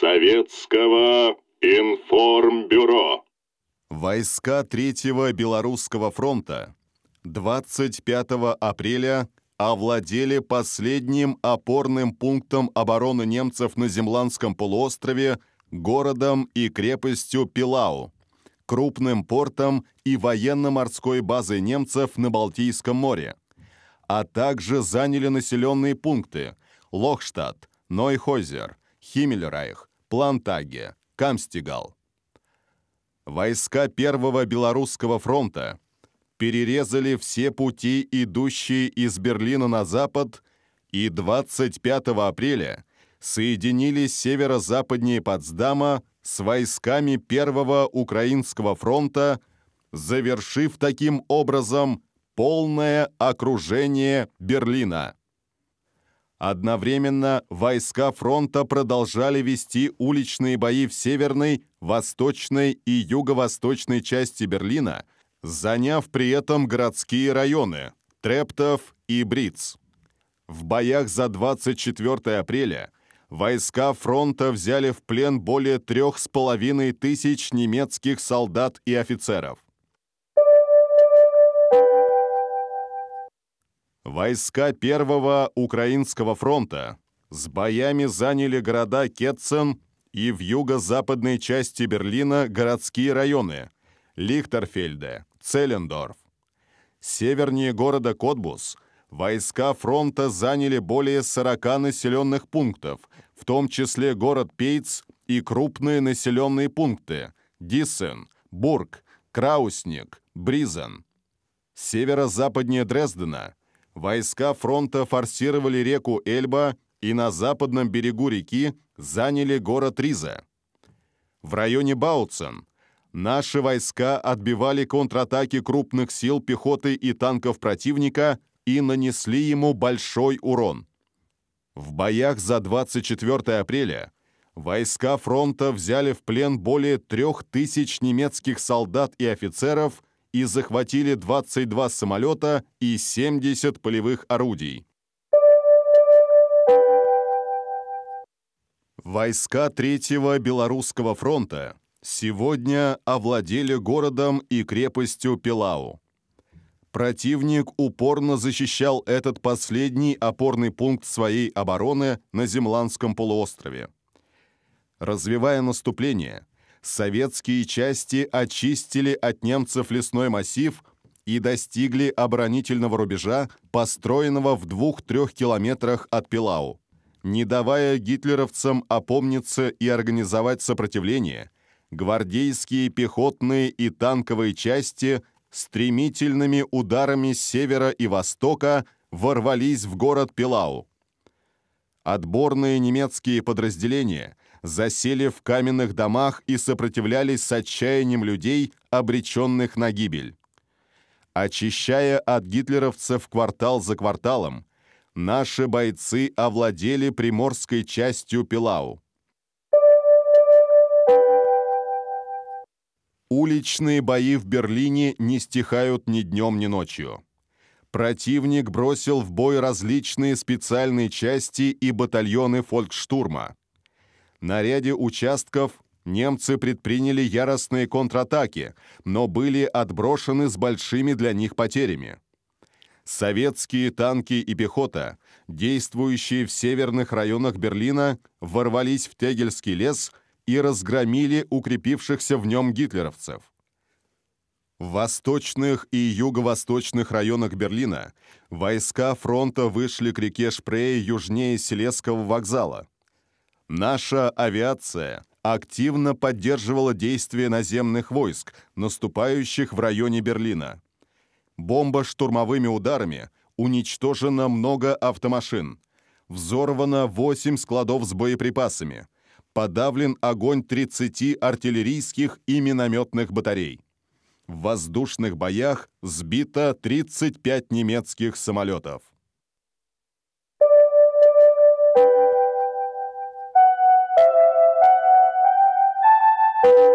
Советского информбюро. Войска Третьего Белорусского фронта 25 апреля овладели последним опорным пунктом обороны немцев на Земландском полуострове, городом и крепостью Пилау, крупным портом и военно-морской базой немцев на Балтийском море, а также заняли населенные пункты Лохштадт, Нойхозер, Химмельрайх, Плантаге, Камстигал. Войска Первого Белорусского фронта перерезали все пути, идущие из Берлина на запад, и 25 апреля соединили северо-западнее Потсдама с войсками Первого Украинского фронта, завершив таким образом полное окружение Берлина. Одновременно войска фронта продолжали вести уличные бои в северной, восточной и юго-восточной части Берлина, заняв при этом городские районы Трептов и Бриц. В боях за 24 апреля войска фронта взяли в плен более трех с половиной тысяч немецких солдат и офицеров. Войска Первого Украинского фронта с боями заняли города Кетцен и в юго-западной части Берлина городские районы Лихтерфельде, Целлендорф. Севернее города Котбус войска фронта заняли более 40 населенных пунктов, в том числе город Пейц и крупные населенные пункты Диссен, Бург, Краусник, Бризен. Северо-западнее Дрездена войска фронта форсировали реку Эльба и на западном берегу реки заняли город Риза. В районе Бауцен наши войска отбивали контратаки крупных сил пехоты и танков противника и нанесли ему большой урон. В боях за 24 апреля войска фронта взяли в плен более трех тысяч немецких солдат и офицеров и захватили 22 самолета и 70 полевых орудий. Войска Третьего Белорусского фронта сегодня овладели городом и крепостью Пилау. Противник упорно защищал этот последний опорный пункт своей обороны на Земландском полуострове. Развивая наступление, советские части очистили от немцев лесной массив и достигли оборонительного рубежа, построенного в 2-3 километрах от Пилау. Не давая гитлеровцам опомниться и организовать сопротивление, гвардейские пехотные и танковые части стремительными ударами с севера и востока ворвались в город Пилау. Отборные немецкие подразделения – засели в каменных домах и сопротивлялись с отчаянием людей, обреченных на гибель. Очищая от гитлеровцев квартал за кварталом, наши бойцы овладели приморской частью Пилау. Уличные бои в Берлине не стихают ни днем, ни ночью. Противник бросил в бой различные специальные части и батальоны фолькштурма. На ряде участков немцы предприняли яростные контратаки, но были отброшены с большими для них потерями. Советские танки и пехота, действующие в северных районах Берлина, ворвались в Тегельский лес и разгромили укрепившихся в нем гитлеровцев. В восточных и юго-восточных районах Берлина войска фронта вышли к реке Шпрее южнее Селесского вокзала. Наша авиация активно поддерживала действия наземных войск, наступающих в районе Берлина. Бомба штурмовыми ударами уничтожено много автомашин. Взорвано 8 складов с боеприпасами. Подавлен огонь 30 артиллерийских и минометных батарей. В воздушных боях сбито 35 немецких самолетов. thank you